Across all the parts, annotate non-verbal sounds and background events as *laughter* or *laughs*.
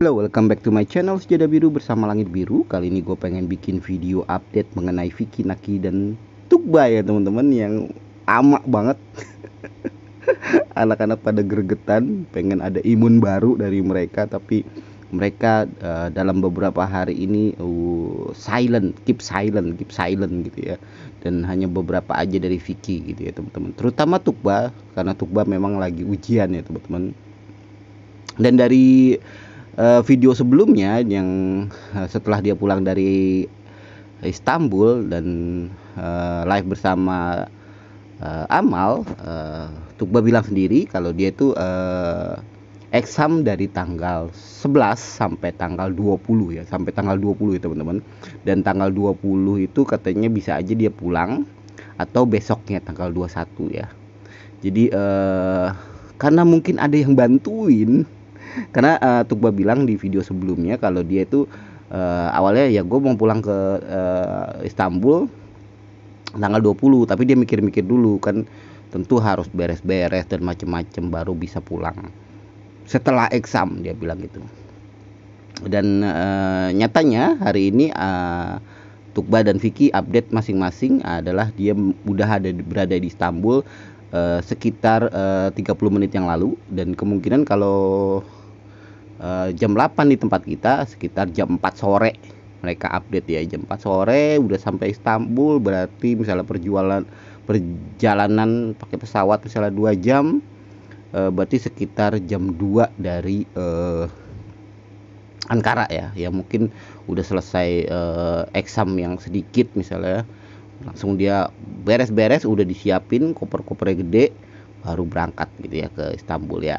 Halo, welcome back to my channel Sejada Biru bersama Langit Biru. Kali ini gue pengen bikin video update mengenai Vicky Naki dan Tukba ya teman-teman yang amak banget. *laughs* Anak-anak pada gregetan, pengen ada imun baru dari mereka, tapi mereka uh, dalam beberapa hari ini uh, silent, keep silent, keep silent gitu ya. Dan hanya beberapa aja dari Vicky gitu ya teman-teman. Terutama Tukba karena Tukba memang lagi ujian ya teman-teman. Dan dari uh, video sebelumnya yang uh, setelah dia pulang dari Istanbul dan uh, live bersama uh, Amal uh, Tukba bilang sendiri kalau dia itu uh, exam dari tanggal 11 sampai tanggal 20 ya sampai tanggal 20 ya teman-teman dan tanggal 20 itu katanya bisa aja dia pulang atau besoknya tanggal 21 ya jadi uh, karena mungkin ada yang bantuin karena uh, Tukba bilang di video sebelumnya kalau dia itu uh, awalnya ya gue mau pulang ke uh, Istanbul tanggal 20 tapi dia mikir-mikir dulu kan tentu harus beres-beres dan macem-macem baru bisa pulang setelah exam dia bilang gitu dan uh, nyatanya hari ini uh, Tukba dan Vicky update masing-masing adalah dia udah ada berada di Istanbul uh, sekitar uh, 30 menit yang lalu dan kemungkinan kalau uh, jam 8 di tempat kita sekitar jam 4 sore mereka update ya jam 4 sore udah sampai Istanbul berarti misalnya perjualan perjalanan pakai pesawat misalnya dua jam uh, berarti sekitar jam 2 dari uh, Ankara ya ya mungkin udah selesai uh, exam yang sedikit misalnya langsung dia beres-beres udah disiapin koper-kopernya gede baru berangkat gitu ya ke Istanbul ya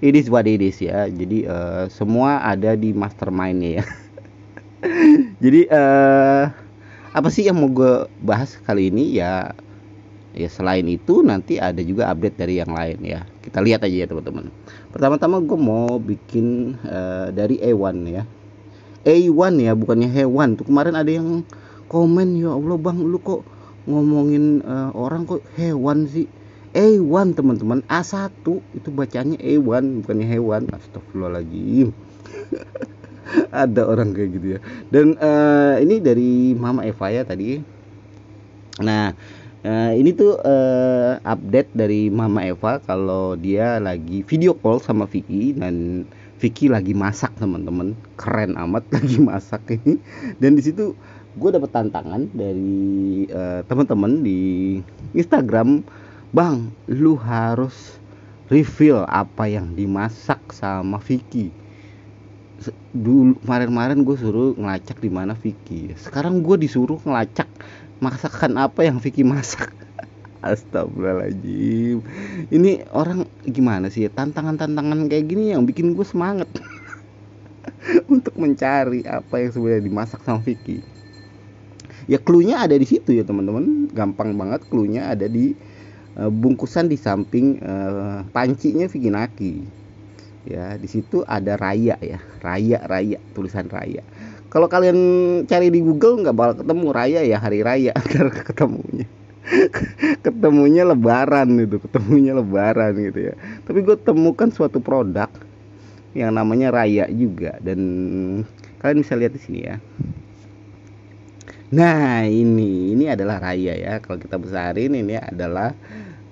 it is what it is ya jadi uh, semua ada di mastermindnya ya *laughs* jadi uh, apa sih yang mau gue bahas kali ini ya ya selain itu nanti ada juga update dari yang lain ya kita lihat aja ya teman-teman pertama-tama gue mau bikin uh, dari A1 ya A1 ya bukannya hewan tuh kemarin ada yang komen ya Allah bang lu kok ngomongin uh, orang kok hewan sih A1 teman-teman A1 itu bacanya A1 bukannya hewan astagfirullahaladzim *laughs* ada orang kayak gitu ya dan uh, ini dari Mama Eva ya tadi nah uh, ini tuh uh, update dari Mama Eva kalau dia lagi video call sama Vicky dan Vicky lagi masak teman-teman keren amat *laughs* lagi masak ini dan disitu gue dapet tantangan dari uh, teman-teman di Instagram Bang, lu harus reveal apa yang dimasak sama Vicky. Dulu kemarin-kemarin gue suruh ngelacak di mana Vicky. Sekarang gue disuruh ngelacak masakan apa yang Vicky masak. *laughs* Astagfirullahaladzim Ini orang gimana sih ya, Tantangan-tantangan kayak gini yang bikin gue semangat *laughs* Untuk mencari apa yang sebenarnya dimasak sama Vicky Ya clue ada di situ ya teman-teman Gampang banget clue ada di Eh, bungkusan di samping uh, pancinya Viginaki ya di situ ada raya ya raya raya tulisan raya kalau kalian cari di Google nggak bakal ketemu raya ya hari raya *laughs* ntar ketemunya ketemunya lebaran itu ketemunya lebaran gitu ya tapi gue temukan suatu produk yang namanya raya juga dan kalian bisa lihat di sini ya nah ini ini adalah raya ya kalau kita besarin ini adalah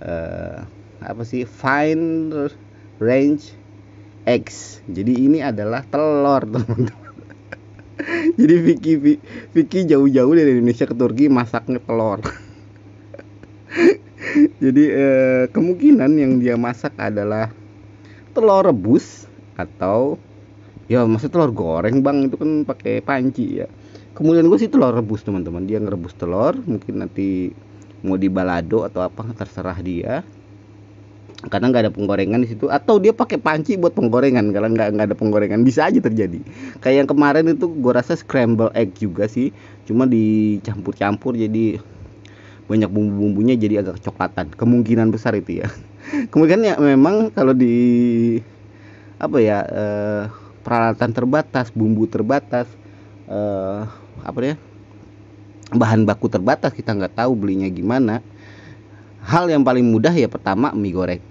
uh, apa sih fine range X. Jadi ini adalah telur, *laughs* teman-teman. Jadi Vicky Vicky jauh-jauh dari Indonesia ke Turki masaknya telur. *laughs* Jadi uh, kemungkinan yang dia masak adalah telur rebus atau ya maksud telur goreng bang itu kan pakai panci ya. Kemudian gue sih telur rebus teman-teman. Dia ngerebus telur, mungkin nanti mau di balado atau apa terserah dia karena nggak ada penggorengan di situ atau dia pakai panci buat penggorengan kalau nggak nggak ada penggorengan bisa aja terjadi kayak yang kemarin itu gue rasa scramble egg juga sih cuma dicampur-campur jadi banyak bumbu-bumbunya jadi agak coklatan kemungkinan besar itu ya *laughs* kemungkinan ya memang kalau di apa ya eh, peralatan terbatas bumbu terbatas eh, apa ya bahan baku terbatas kita nggak tahu belinya gimana hal yang paling mudah ya pertama mie goreng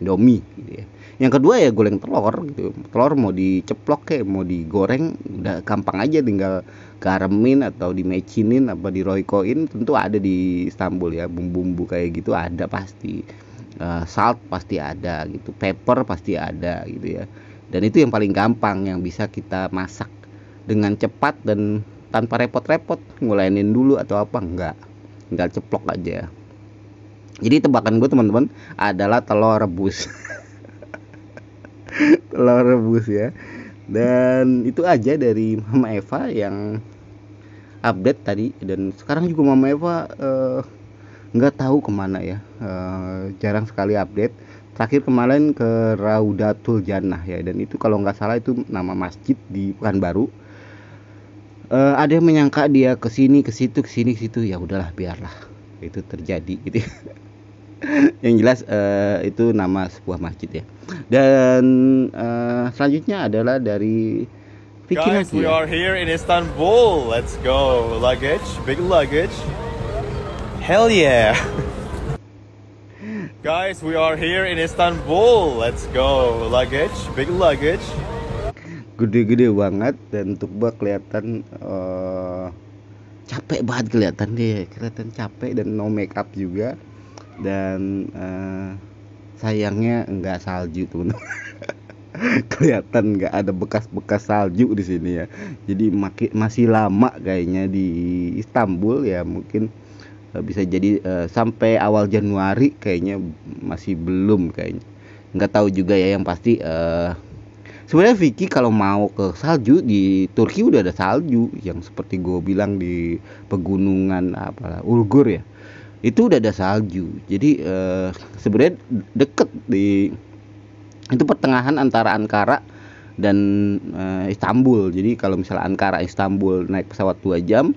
domi gitu ya yang kedua ya goreng telur gitu telur mau diceplok kayak mau digoreng udah gampang aja tinggal garamin atau dimecinin apa di diroykoin tentu ada di Istanbul ya bumbu-bumbu kayak gitu ada pasti uh, salt pasti ada gitu pepper pasti ada gitu ya dan itu yang paling gampang yang bisa kita masak dengan cepat dan tanpa repot-repot ngulainin dulu atau apa enggak tinggal ceplok aja jadi tebakan gue teman-teman adalah telur rebus *laughs* telur rebus ya dan itu aja dari Mama Eva yang update tadi dan sekarang juga Mama Eva eh, nggak uh, tahu kemana ya uh, jarang sekali update terakhir kemarin ke Raudatul Jannah ya dan itu kalau nggak salah itu nama masjid di Pekanbaru uh, ada yang menyangka dia ke sini ke situ ke sini ke situ ya udahlah biarlah itu terjadi gitu ya. *laughs* yang jelas uh, itu nama sebuah masjid ya dan uh, selanjutnya adalah dari pikiran Guys, we are here in Istanbul let's go luggage big luggage hell yeah *laughs* Guys, we are here in Istanbul. Let's go. Luggage, big luggage gede-gede banget dan untuk kelihatan uh, capek banget kelihatan deh kelihatan capek dan no make up juga dan uh, sayangnya enggak salju tuh *laughs* kelihatan nggak ada bekas-bekas salju di sini ya jadi maki, masih lama kayaknya di Istanbul ya mungkin eh, bisa jadi uh, sampai awal Januari kayaknya masih belum kayaknya nggak tahu juga ya yang pasti uh, sebenarnya Vicky kalau mau ke salju di Turki udah ada salju yang seperti gue bilang di pegunungan apa Ulgur ya itu udah ada salju jadi uh, sebenarnya deket di itu pertengahan antara Ankara dan uh, Istanbul jadi kalau misalnya Ankara Istanbul naik pesawat dua jam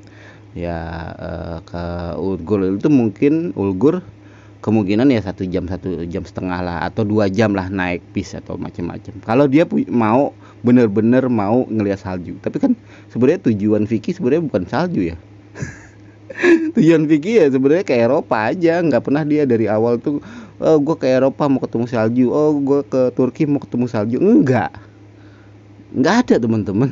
ya uh, ke Ulgur itu mungkin Ulgur kemungkinan ya satu jam satu jam setengah lah atau dua jam lah naik bis atau macam-macam kalau dia mau bener-bener mau ngelihat salju tapi kan sebenarnya tujuan Vicky sebenarnya bukan salju ya *laughs* tujuan Vicky ya sebenarnya ke Eropa aja nggak pernah dia dari awal tuh oh eh, gue ke Eropa mau ketemu salju oh gue ke Turki mau ketemu salju enggak nggak ada teman-teman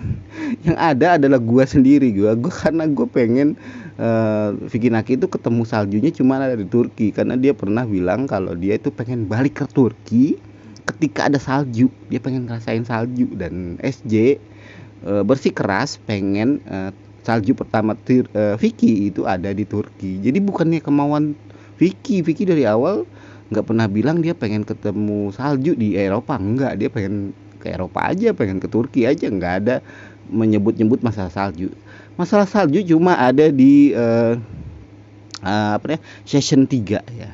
yang ada adalah gua sendiri gua gua karena gua pengen uh, Vicky Naki itu ketemu saljunya cuma ada di Turki karena dia pernah bilang kalau dia itu pengen balik ke Turki ketika ada salju dia pengen ngerasain salju dan SJ uh, eh, keras pengen uh, salju pertama tir, uh, Vicky itu ada di Turki jadi bukannya kemauan Vicky Vicky dari awal nggak pernah bilang dia pengen ketemu salju di Eropa nggak dia pengen ke Eropa aja pengen ke Turki aja nggak ada menyebut-nyebut masalah salju masalah salju cuma ada di uh, uh, apa ya session 3 ya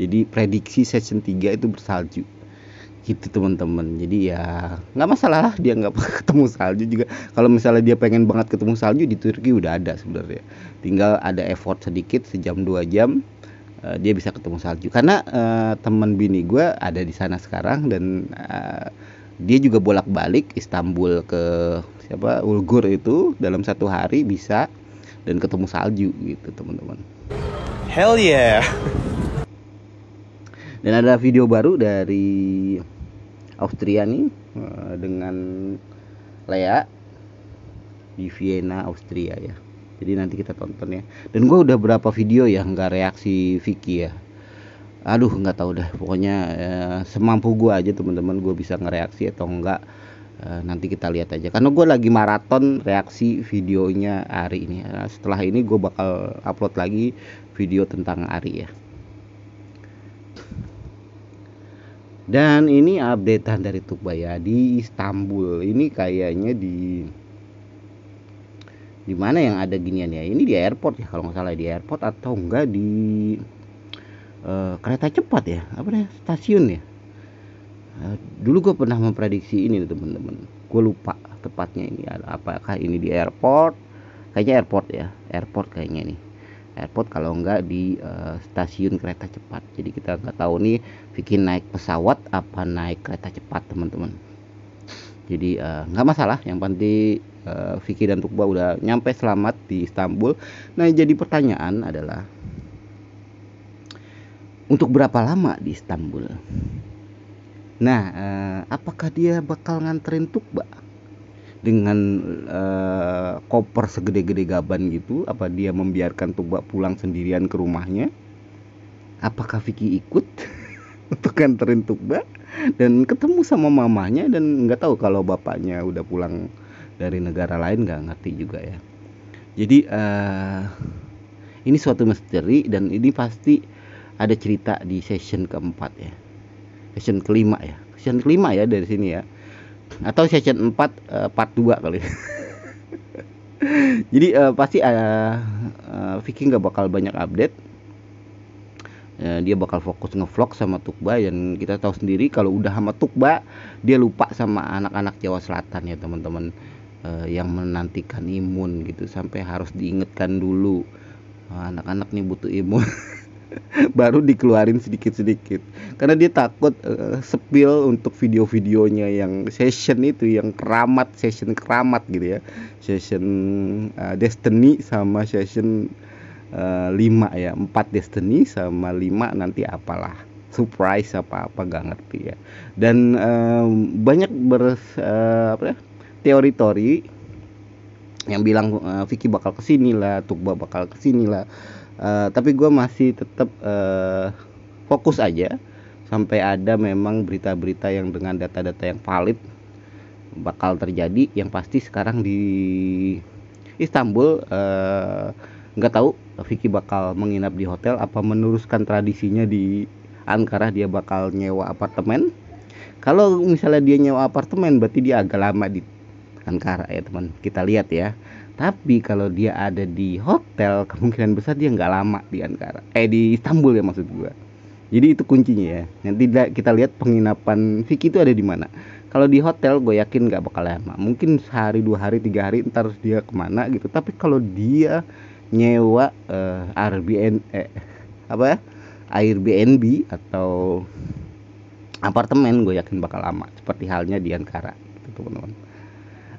jadi prediksi session 3 itu bersalju gitu teman-teman jadi ya nggak masalah lah dia nggak *laughs* ketemu salju juga kalau misalnya dia pengen banget ketemu salju di Turki udah ada sebenarnya tinggal ada effort sedikit sejam dua jam eh, dia bisa ketemu salju karena uh, teman bini gue ada di sana sekarang dan dia juga bolak-balik Istanbul ke siapa Ulgur itu dalam satu hari bisa dan ketemu salju gitu teman-teman. Hell yeah. *laughs* Dan ada video baru dari Austria nih eh, dengan Lea di Vienna Austria ya. Jadi nanti kita tonton ya. Dan gue udah berapa video ya nggak reaksi Vicky ya aduh nggak tahu deh pokoknya eh, semampu gue aja teman-teman gue bisa ngereaksi atau enggak eh, nanti kita lihat aja karena gue lagi maraton reaksi videonya Ari ini nah, setelah ini gue bakal upload lagi video tentang Ari ya dan ini updatean dari Tukbaya di Istanbul ini kayaknya di di mana yang ada ginian ya ini di airport ya kalau nggak salah di airport atau enggak di Eh, kereta cepat ya apa ya stasiun ya eh, dulu gue pernah memprediksi ini teman-teman gue lupa tepatnya ini apakah ini di airport kayaknya airport ya airport kayaknya nih airport kalau enggak di uh, stasiun kereta cepat jadi kita nggak tahu nih bikin naik pesawat apa naik kereta cepat teman-teman jadi uh, nggak masalah yang penting Vicky dan Tukba udah nyampe selamat di Istanbul nah jadi pertanyaan adalah untuk berapa lama di Istanbul nah eh, apakah dia bakal nganterin Tukba dengan eh, koper segede-gede gaban gitu apa dia membiarkan Tukba pulang sendirian ke rumahnya apakah Vicky ikut *laughs* untuk nganterin Tukba dan ketemu sama mamanya dan nggak tahu kalau bapaknya udah pulang dari negara lain nggak ngerti juga ya jadi uh, ini suatu misteri dan ini pasti ada cerita di session keempat ya session kelima ya session kelima ya dari sini ya atau session 4 uh, eh, part 2 kali *laughs* jadi uh, pasti uh, uh, Vicky nggak bakal banyak update dia bakal fokus ngevlog sama Tukba dan kita tahu sendiri kalau udah sama Tukba dia lupa sama anak-anak Jawa Selatan ya teman-teman uh, yang menantikan imun gitu sampai harus diingatkan dulu anak-anak nih butuh imun *laughs* *laughs* baru dikeluarin sedikit-sedikit karena dia takut uh, eh, spill untuk video-videonya yang session itu yang keramat session keramat gitu ya session uh, Destiny sama session uh, eh, 5 ya 4 Destiny sama 5 nanti apalah surprise apa apa gak ngerti ya dan uh, banyak ber uh, apa ya teori-teori yang bilang uh, Vicky bakal kesini lah Tukba bakal kesini lah Eh, tapi gue masih tetap uh, eh, fokus aja sampai ada memang berita-berita yang dengan data-data yang valid bakal terjadi yang pasti sekarang di Istanbul eh, nggak uh, tahu Vicky bakal menginap di hotel apa meneruskan tradisinya di Ankara dia bakal nyewa apartemen kalau misalnya dia nyewa apartemen berarti dia agak lama di Ankara ya teman kita lihat ya tapi kalau dia ada di hotel kemungkinan besar dia nggak lama di Ankara eh di Istanbul ya maksud gua jadi itu kuncinya ya nanti kita lihat penginapan Vicky itu ada di mana kalau di hotel gue yakin nggak bakal lama mungkin sehari dua hari tiga hari ntar dia kemana gitu tapi kalau dia nyewa uh, Airbnb eh, apa ya Airbnb atau apartemen gue yakin bakal lama seperti halnya di Ankara gitu teman-teman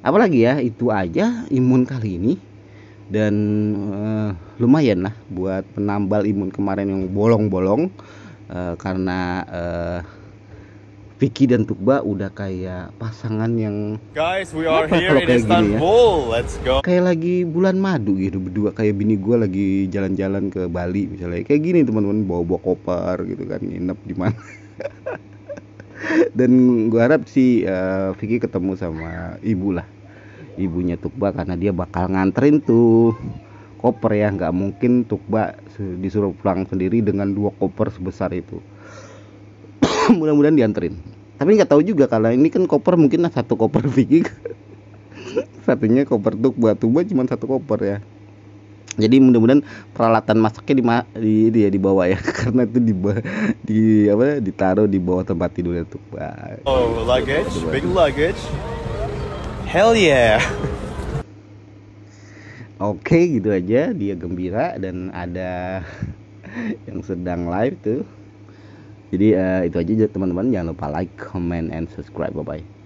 apalagi ya itu aja imun kali ini dan uh, lumayan lah buat penambal imun kemarin yang bolong-bolong uh, karena uh, Vicky dan Tukba udah kayak pasangan yang Guys, we are apa here in kayak ya? Istanbul. Ya? Let's go. Kayak lagi bulan madu gitu berdua kayak bini gue lagi jalan-jalan ke Bali misalnya. Kayak gini teman-teman bawa-bawa koper gitu kan nginep di mana. *laughs* dan gua harap si uh, Vicky ketemu sama ibu lah ibunya Tukba karena dia bakal nganterin tuh koper ya nggak mungkin Tukba disuruh pulang sendiri dengan dua koper sebesar itu *coughs* mudah-mudahan dianterin tapi nggak tahu juga kalau ini kan koper mungkin satu koper Vicky *laughs* satunya koper Tukba Tukba cuma satu koper ya jadi mudah-mudahan peralatan masaknya di, di, di, di bawah ya, ya. *laughs* karena itu di di apa ditaruh di bawah tempat tidurnya tuh Bye. oh luggage big luggage hell yeah *laughs* oke okay, gitu aja dia gembira dan ada *laughs* yang sedang live tuh jadi uh, itu aja teman-teman jangan lupa like comment and subscribe bye bye